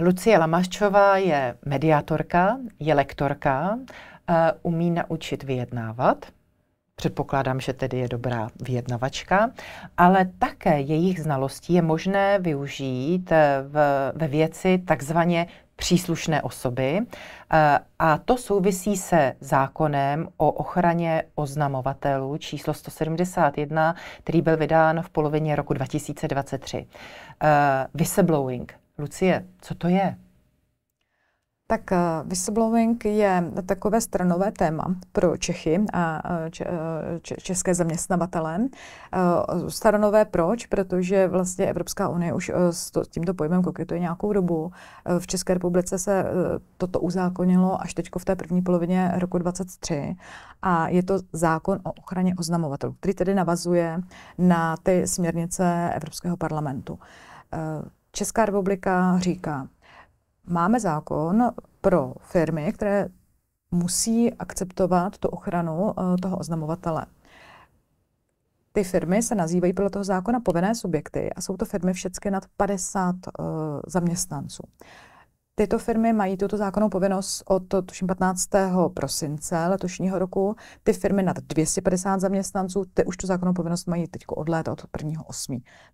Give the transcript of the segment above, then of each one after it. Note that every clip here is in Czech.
Lucie Lamaščová je mediátorka, je lektorka, eh, umí naučit vyjednávat. Předpokládám, že tedy je dobrá vyjednavačka, ale také jejich znalostí je možné využít eh, v, ve věci takzvaně příslušné osoby eh, a to souvisí se zákonem o ochraně oznamovatelů číslo 171, který byl vydán v polovině roku 2023. Whistleblowing Lucie, co to je? Tak eh, whistleblowing je takové stranové téma pro Čechy a eh, eh, české zaměstnavatele. Stranové proč? Protože vlastně Evropská unie už s tímto pojmem koketuje nějakou dobu. V České republice se toto uzákonilo až teď v té první polovině roku 2023 a je to zákon o ochraně oznamovatelů, který tedy navazuje na ty směrnice Evropského parlamentu Česká republika říká, máme zákon pro firmy, které musí akceptovat tu ochranu eh, toho oznamovatele. Ty firmy se nazývají podle toho zákona povinné subjekty a jsou to firmy všechny nad 50 eh, zaměstnanců. Tyto firmy mají tuto zákonnou povinnost od 15. prosince letošního roku. Ty firmy nad 250 zaměstnanců, ty už tu zákonnou povinnost mají teď od léta, od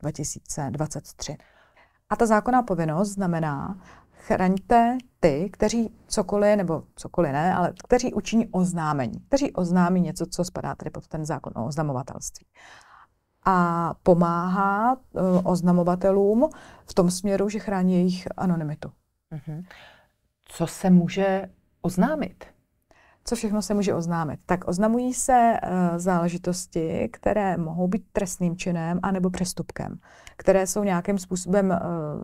2023. A ta zákonná povinnost znamená, chraňte ty, kteří cokoliv, nebo cokoliv ne, ale kteří učiní oznámení, kteří oznámí něco, co spadá tedy pod ten zákon o oznamovatelství. A pomáhá e, oznamovatelům v tom směru, že chrání jejich anonymitu. Mhm. Co se může oznámit? co všechno se může oznámit. Tak oznamují se uh, záležitosti, které mohou být trestným činem anebo přestupkem, které jsou nějakým způsobem uh,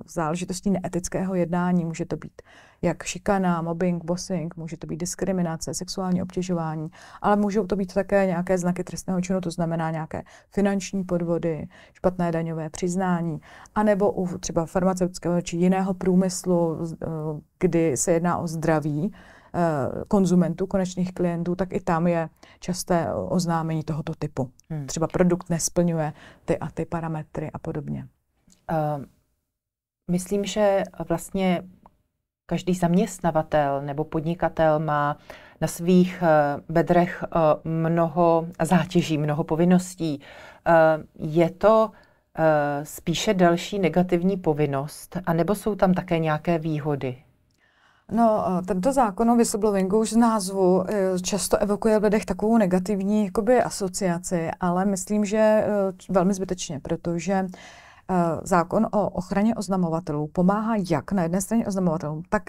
záležitostí neetického jednání. Může to být jak šikana, mobbing, bossing, může to být diskriminace, sexuální obtěžování, ale můžou to být také nějaké znaky trestného činu, to znamená nějaké finanční podvody, špatné daňové přiznání, anebo u třeba farmaceutického či jiného průmyslu, uh, kdy se jedná o zdraví, Eh, konzumentů, konečných klientů, tak i tam je časté oznámení tohoto typu. Hmm. Třeba produkt nesplňuje ty a ty parametry a podobně. Uh, myslím, že vlastně každý zaměstnavatel nebo podnikatel má na svých eh, bedrech mnoho zátěží, mnoho povinností. Je to spíše další negativní povinnost, anebo jsou tam také nějaké výhody? No, eh, tento zákon o whistleblowingu už z názvu eh, často evokuje v lidech takovou negativní jakoby, asociaci, ale myslím, že eh, velmi zbytečně, protože Eh, zákon o ochraně oznamovatelů pomáhá jak na jedné straně oznamovatelům, tak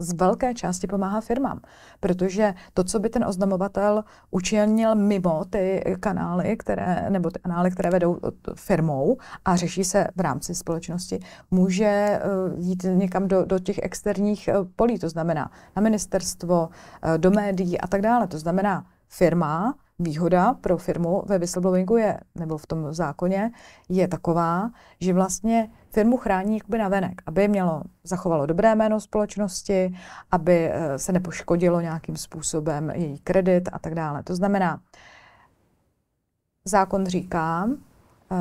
z velké části pomáhá firmám, protože to, co by ten oznamovatel učinil mimo ty kanály, které, nebo ty kanály, které vedou eh, firmou a řeší se v rámci společnosti, může eh, jít někam do, do těch externích polí, to znamená na ministerstvo, do médií a tak dále. To znamená, firma výhoda pro firmu ve whistleblowingu je, nebo v tom zákoně, je taková, že vlastně firmu chrání jakoby na venek, aby mělo, zachovalo dobré jméno společnosti, aby eh, se nepoškodilo nějakým způsobem její kredit a tak dále. To znamená, zákon říká, eh,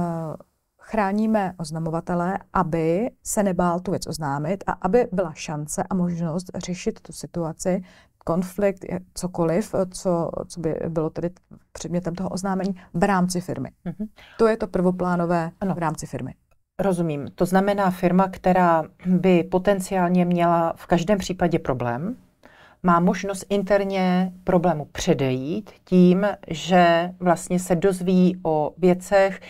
chráníme oznamovatele, aby se nebál tu věc oznámit a aby byla šance a možnost řešit tu situaci konflikt, cokoliv, eh, co, co by bylo tedy předmětem toho oznámení v rámci firmy. Mm-hmm. To je to prvoplánové ano. v rámci firmy. Rozumím. To znamená firma, která by potenciálně měla v každém případě problém, má možnost interně problému předejít tím, že vlastně se dozví o věcech,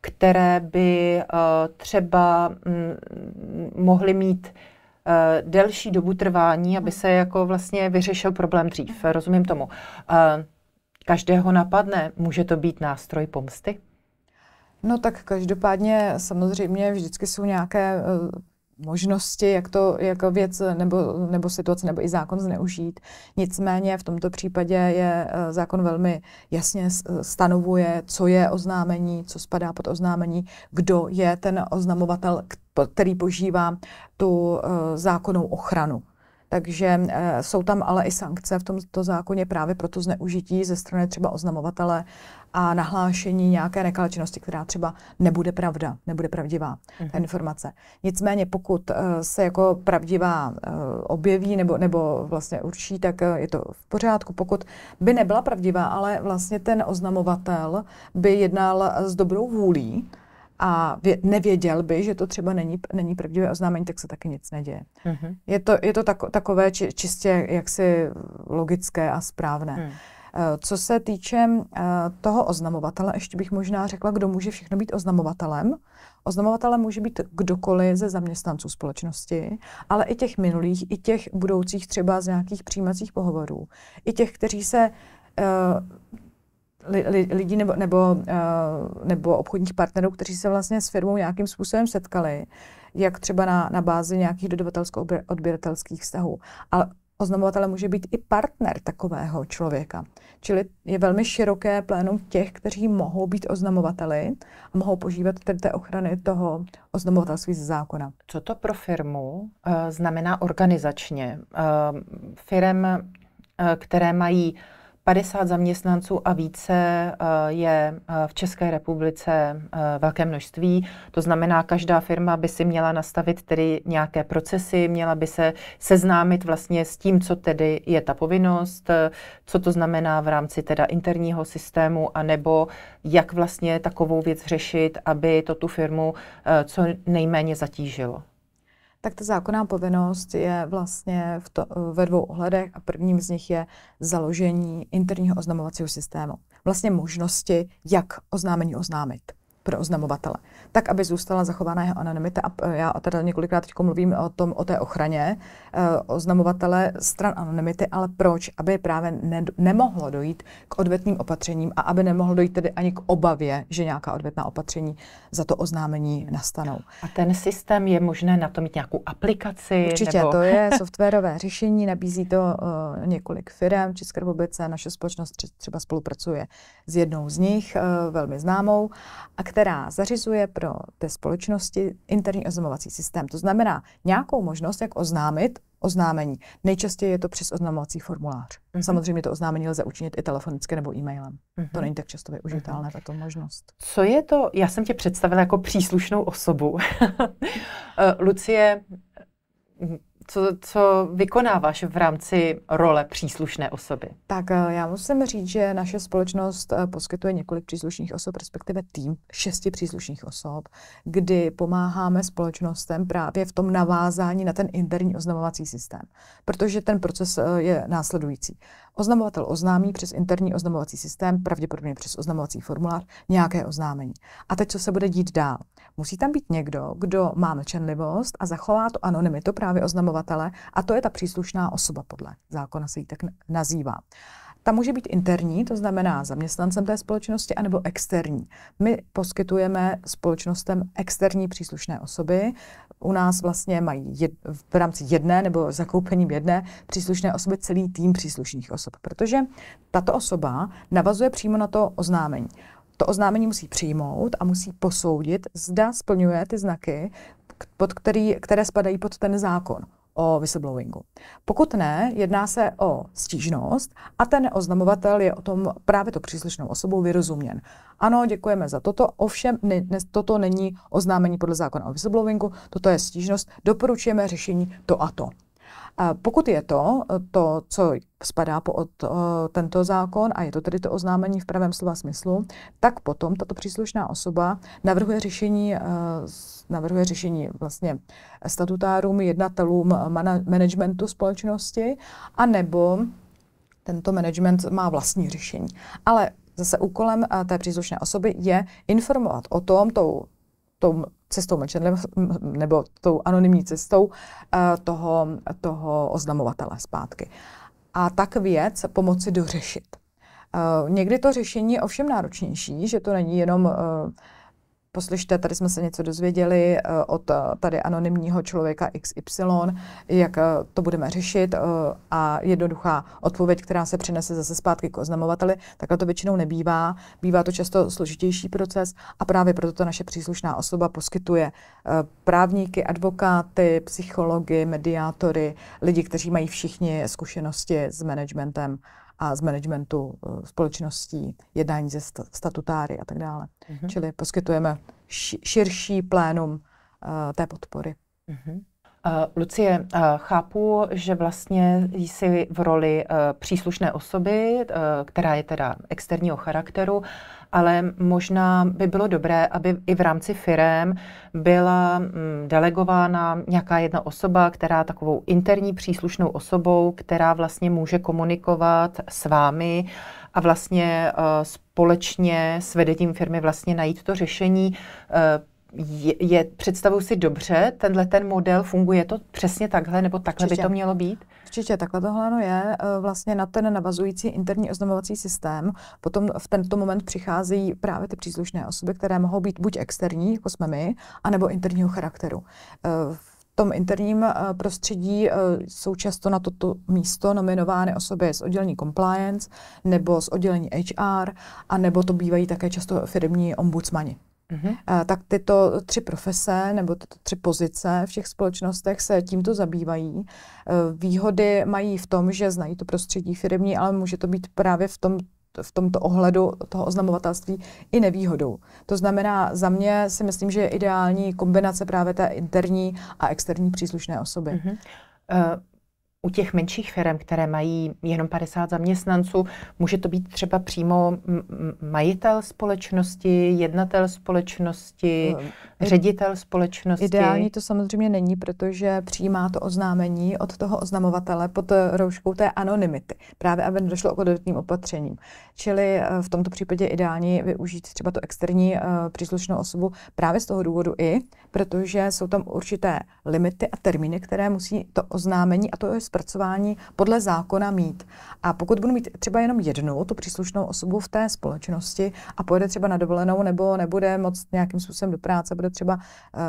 které by uh, třeba mm, mohly mít uh, delší dobu trvání, aby hmm. se jako vlastně vyřešil problém dřív. Hmm. Rozumím tomu. Uh, každého napadne, může to být nástroj pomsty? No tak každopádně samozřejmě vždycky jsou nějaké eh, možnosti, jak to jako věc nebo, nebo situace nebo i zákon zneužít. Nicméně v tomto případě je eh, zákon velmi jasně eh, stanovuje, co je oznámení, co spadá pod oznámení, kdo je ten oznamovatel, který požívá tu eh, zákonnou ochranu. Takže e, jsou tam ale i sankce v tomto zákoně právě pro to zneužití ze strany třeba oznamovatele a nahlášení nějaké nekalečnosti, která třeba nebude pravda, nebude pravdivá mm-hmm. ta mhm. informace. Nicméně pokud e, se jako pravdivá e, objeví nebo, nebo vlastně určí, tak e, je to v pořádku. Pokud by nebyla pravdivá, ale vlastně ten oznamovatel by jednal s dobrou vůlí, a vě, nevěděl by, že to třeba není, není pravdivé oznámení, tak se taky nic neděje. Mm-hmm. Je to, je to tako, takové či, čistě jaksi logické a správné. Mm. Co se týče eh, toho oznamovatele, ještě bych možná řekla, kdo může všechno být oznamovatelem. Oznamovatelem může být kdokoliv ze zaměstnanců společnosti, ale i těch minulých, i těch budoucích třeba z nějakých přijímacích pohovorů, i těch, kteří se eh, li, lidí nebo, nebo, uh, nebo obchodních partnerů, kteří se vlastně s firmou nějakým způsobem setkali, jak třeba na, na bázi nějakých dodavatelsko-odběratelských vztahů. Ale oznamovatele může být i partner takového člověka. Čili je velmi široké plénum těch, kteří mohou být oznamovateli a mohou požívat tedy té ochrany toho oznamovatelství ze zákona. Co to pro firmu uh, znamená organizačně? Uh, eh, firm, uh, které mají uh, 50 zaměstnanců a více eh, je eh, v České republice eh, velké množství. To znamená, každá firma by si měla nastavit tedy nějaké procesy, měla by se seznámit vlastně s tím, co tedy je ta povinnost, co to znamená v rámci teda interního systému, anebo jak vlastně takovou věc řešit, aby to tu firmu co nejméně zatížilo tak ta zákonná povinnost je vlastně v to, ve dvou ohledech a prvním z nich je založení interního oznamovacího systému. Vlastně možnosti, jak oznámení oznámit pro oznamovatele, tak aby zůstala zachována jeho anonymita. A já teda několikrát teď mluvím o, tom, o té ochraně eh, oznamovatele stran anonymity, ale proč? Aby právě ne, nemohlo dojít k odvetným opatřením a aby nemohlo dojít tedy ani k obavě, že nějaká odvetná opatření za to oznámení nastanou. A ten systém je možné na to mít nějakou aplikaci? Určitě, nebo... to je softwarové řešení, nabízí to uh, několik firm v České republice, naše společnost třeba spolupracuje s jednou z nich, uh, velmi známou, a která zařizuje pro té společnosti interní oznamovací systém. To znamená nějakou možnost, jak oznámit oznámení. Nejčastěji je to přes oznamovací formulář. Mm-hmm. Samozřejmě to oznámení lze učinit i telefonicky nebo e-mailem. Mm-hmm. To mhm. není tak často využitelné, mm-hmm. tato možnost. Co je to, já jsem tě představila jako příslušnou osobu. Eh, Lucie, co, co vykonáváš v rámci role příslušné osoby? Tak eh, já musím říct, že naše společnost eh, poskytuje několik příslušných osob, respektive tým šesti příslušných osob, kdy pomáháme společnostem právě v tom navázání na ten interní oznamovací systém. Protože ten proces eh, je následující. Oznamovatel oznámí přes interní oznamovací systém, pravděpodobně přes oznamovací formulář, nějaké oznámení. A teď, co se bude dít dál? Musí tam být někdo, kdo má mlčenlivost a zachová to anonymitu právě oznamovatele, a to je ta příslušná osoba podle zákona se jí tak nazývá. Ta může být interní, to znamená zaměstnancem té společnosti, anebo externí. My poskytujeme společnostem externí příslušné osoby, u nás vlastně mají jed, v rámci jedné nebo zakoupením jedné příslušné osoby celý tým příslušných osob, protože tato osoba navazuje přímo na to oznámení. To oznámení musí přijmout a musí posoudit, zda splňuje ty znaky, pod který, které spadají pod ten zákon o whistleblowingu. Pokud ne, jedná se o stížnost a ten oznamovatel je o tom právě to příslušnou osobou vyrozuměn. Ano, děkujeme za toto, ovšem ne, ne, toto není oznámení podle zákona o whistleblowingu, toto je stížnost, doporučujeme řešení to a to. Pokud je to, eh, to, co spadá pod eh, tento zákon, a je to tedy to oznámení v pravém slova smyslu, tak potom tato příslušná osoba navrhuje řešení, eh, navrhuje řešení vlastně statutárům, jednatelům managementu společnosti, anebo tento management má vlastní řešení. Ale zase úkolem té příslušné osoby je informovat o tom tou tou cestou mlčenlivé, nebo tou anonymní cestou eh, toho, toho oznamovatele zpátky. A tak věc pomoci dořešit. Eh, někdy to řešení je ovšem náročnější, že to není jenom eh, poslyšte, tady jsme se něco dozvěděli eh, od eh, tady anonymního člověka XY, jak eh, to budeme řešit a jednoduchá odpověď, která se přinese zase zpátky k oznamovateli, takhle to většinou nebývá. Bývá to často složitější proces a právě proto to naše příslušná osoba poskytuje právníky, advokáty, psychology, mediátory, lidi, kteří mají všichni zkušenosti s managementem a z managementu eh, společností, jednání ze statutáry a tak dále. Mm-hmm. Čili poskytujeme širší plénum uh, té podpory. Mm-hmm. Uh, Lucie, uh, chápu, že vlastně jsi v roli uh, příslušné osoby, uh, která je teda externího charakteru, ale možná by bylo dobré, aby i v rámci firem byla um, delegována nějaká jedna osoba, která takovou interní příslušnou osobou, která vlastně může komunikovat s vámi a vlastně uh, společně s vedením firmy vlastně najít to řešení. Uh, je, je, představuju si dobře, tenhle ten model, funguje to přesně takhle, nebo takhle Určitě. by to mělo být? Určitě, takhle tohle ano je. E, vlastně na ten navazující interní oznamovací systém potom v tento moment přichází právě ty příslušné osoby, které mohou být buď externí, jako jsme my, anebo interního charakteru. E, v tom interním e, prostředí jsou často na toto místo nominovány osoby z oddělení compliance nebo z oddělení HR, a nebo to bývají také často firmní ombudsmani. Mm-hmm. A, tak tyto tři profese nebo tyto tři pozice v těch společnostech se tímto zabývají. E, výhody mají v tom, že znají to prostředí firmní, ale může to být právě v tom v tomto ohledu toho oznamovatelství i nevýhodou. To znamená, za mě si myslím, že je ideální kombinace právě té interní a externí příslušné osoby. Mm-hmm. Uh, u těch menších firm, které mají jenom 50 zaměstnanců, může to být třeba přímo majitel společnosti, jednatel společnosti, eh, ředitel společnosti. Ideální to samozřejmě není, protože přijímá to oznámení od toho oznamovatele pod rouškou té anonymity, právě aby nedošlo k odvětným opatřením. Čili eh, v tomto případě ideální využít třeba tu externí eh, příslušnou osobu právě z toho důvodu i, protože jsou tam určité limity a termíny, které musí to oznámení a to je zpracování podle zákona mít. A pokud budu mít třeba jenom jednu tu příslušnou osobu v té společnosti a pojede třeba na dovolenou nebo nebude moc nějakým způsobem do práce, bude třeba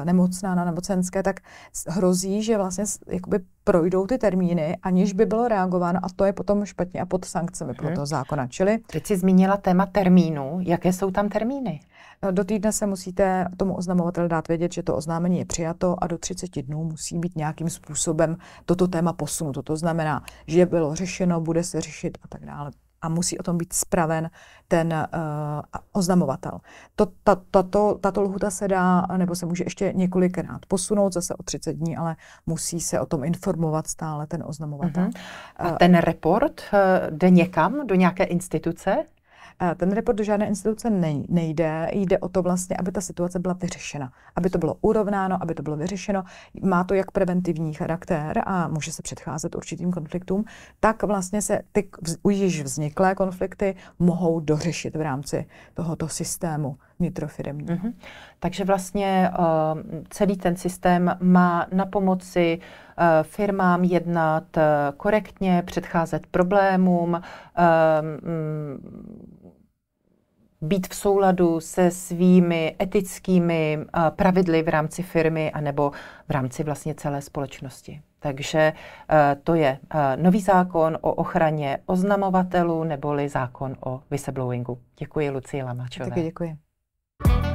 eh, nemocná na nemocenské, tak hrozí, že vlastně jakoby projdou ty termíny, aniž by bylo reagováno a to je potom špatně a pod sankcemi mhm. pro toho zákona. Čili... Teď jsi zmínila téma termínu. Jaké jsou tam termíny? No, do týdne se musíte tomu oznamovateli dát vědět, že to oznámení je přijato a do 30 dnů musí být nějakým způsobem toto téma posunuto. To znamená, že bylo řešeno, bude se řešit a tak dále a musí o tom být spraven ten uh, oznamovatel. To, ta, tato, tato lhuta se dá, nebo se může ještě několikrát posunout, zase o 30 dní, ale musí se o tom informovat stále ten oznamovatel. Uh-huh. A eh, ten report uh, jde někam, do nějaké instituce? Ten report do žádné instituce nejde, jde o to vlastně, aby ta situace byla vyřešena, aby to bylo urovnáno, aby to bylo vyřešeno. Má to jak preventivní charakter a může se předcházet určitým konfliktům, tak vlastně se ty již vzniklé konflikty mohou dořešit v rámci tohoto systému vnitrofiremního. Mm-hmm. Takže vlastně uh, celý ten systém má na pomoci uh, firmám jednat uh, korektně, předcházet problémům, uh, být v souladu se svými etickými eh, pravidly v rámci firmy anebo v rámci vlastně celé společnosti. Takže eh, to je eh, nový zákon o ochraně oznamovatelů neboli zákon o whistleblowingu. Děkuji Lucii Lamačové. Taky děkuji.